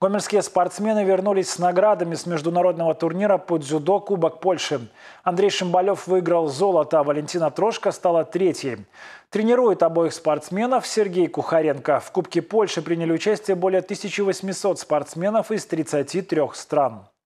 Гомельские спортсмены вернулись с наградами с международного турнира по дзюдо Кубок Польши. Андрей Шимбалев выиграл золото, а Валентина Трошка стала третьей. Тренирует обоих спортсменов Сергей Кухаренко. В Кубке Польши приняли участие более 1800 спортсменов из 33 стран.